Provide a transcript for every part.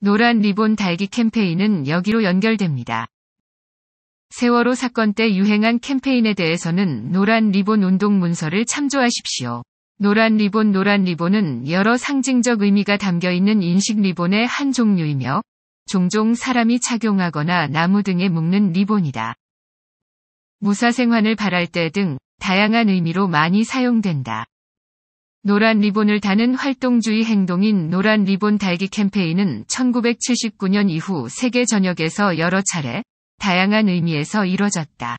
노란 리본 달기 캠페인은 여기로 연결됩니다. 세월호 사건 때 유행한 캠페인에 대해서는 노란 리본 운동 문서를 참조하십시오. 노란 리본 노란 리본은 여러 상징적 의미가 담겨 있는 인식 리본의 한 종류이며 종종 사람이 착용하거나 나무 등에 묶는 리본이다. 무사생활을 바랄 때 등 다양한 의미로 많이 사용된다. 노란 리본을 다는 활동주의 행동인 노란 리본 달기 캠페인은 1979년 이후 세계 전역에서 여러 차례 다양한 의미에서 이뤄졌다.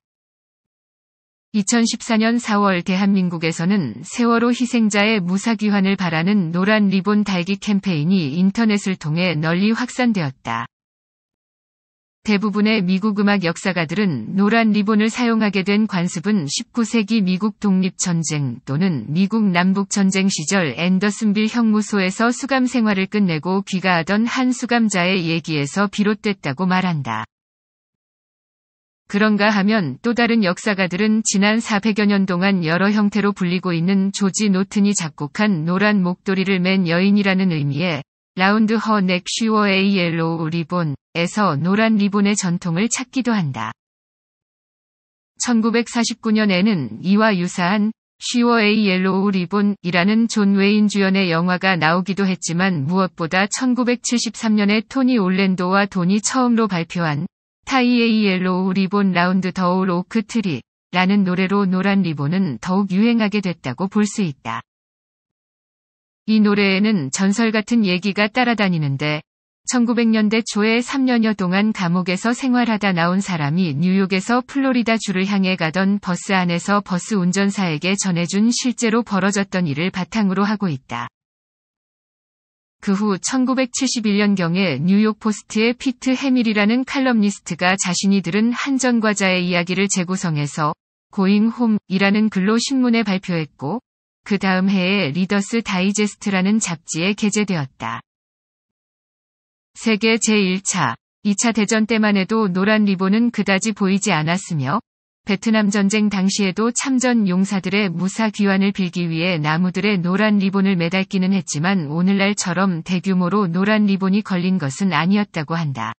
2014년 4월 대한민국에서는 세월호 희생자의 무사귀환을 바라는 노란 리본 달기 캠페인이 인터넷을 통해 널리 확산되었다. 대부분의 미국 음악 역사가들은 노란 리본을 사용하게 된 관습은 19세기 미국 독립전쟁 또는 미국 남북전쟁 시절 앤더슨빌 형무소에서 수감 생활을 끝내고 귀가하던 한 수감자의 얘기에서 비롯됐다고 말한다. 그런가 하면 또 다른 역사가들은 지난 400여 년 동안 여러 형태로 불리고 있는 조지 노튼이 작곡한 노란 목도리를 맨 여인이라는 의미에 라운드 허 넥 슈어이엘로우 리본에서 노란 리본의 전통을 찾기도 한다. 1949년에는 이와 유사한 슈어이엘로우 리본이라는 존 웨인 주연의 영화가 나오기도 했지만 무엇보다 1973년에 토니 올랜도와 돈이 처음으로 발표한 타이에이엘로우 리본 라운드 더울 오크 트리라는 노래로 노란 리본은 더욱 유행하게 됐다고 볼 수 있다. 이 노래에는 전설 같은 얘기가 따라다니는데 1900년대 초에 3년여 동안 감옥에서 생활하다 나온 사람이 뉴욕에서 플로리다 주를 향해 가던 버스 안에서 버스 운전사에게 전해준 실제로 벌어졌던 일을 바탕으로 하고 있다. 그 후 1971년경에 뉴욕포스트의 피트 해밀이라는 칼럼니스트가 자신이 들은 한전과자의 이야기를 재구성해서 고잉홈이라는 글로 신문에 발표했고 그 다음 해에 리더스 다이제스트라는 잡지에 게재되었다. 세계 제1차, 2차 대전 때만 해도 노란 리본은 그다지 보이지 않았으며 베트남 전쟁 당시에도 참전 용사들의 무사 귀환을 빌기 위해 나무들의 노란 리본을 매달기는 했지만 오늘날처럼 대규모로 노란 리본이 걸린 것은 아니었다고 한다.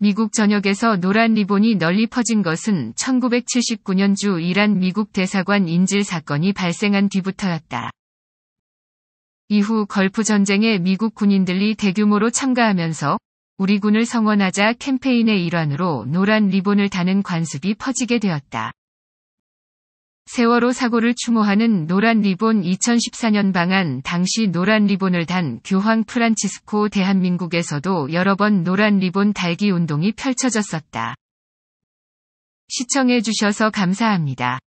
미국 전역에서 노란 리본이 널리 퍼진 것은 1979년 주 이란 미국 대사관 인질 사건이 발생한 뒤부터였다. 이후 걸프 전쟁에 미국 군인들이 대규모로 참가하면서 우리 군을 성원하자 캠페인의 일환으로 노란 리본을 다는 관습이 퍼지게 되었다. 세월호 사고를 추모하는 노란 리본 2014년 방한 당시 노란 리본을 단 교황 프란치스코 대한민국에서도 여러 번 노란 리본 달기 운동이 펼쳐졌었다. 시청해주셔서 감사합니다.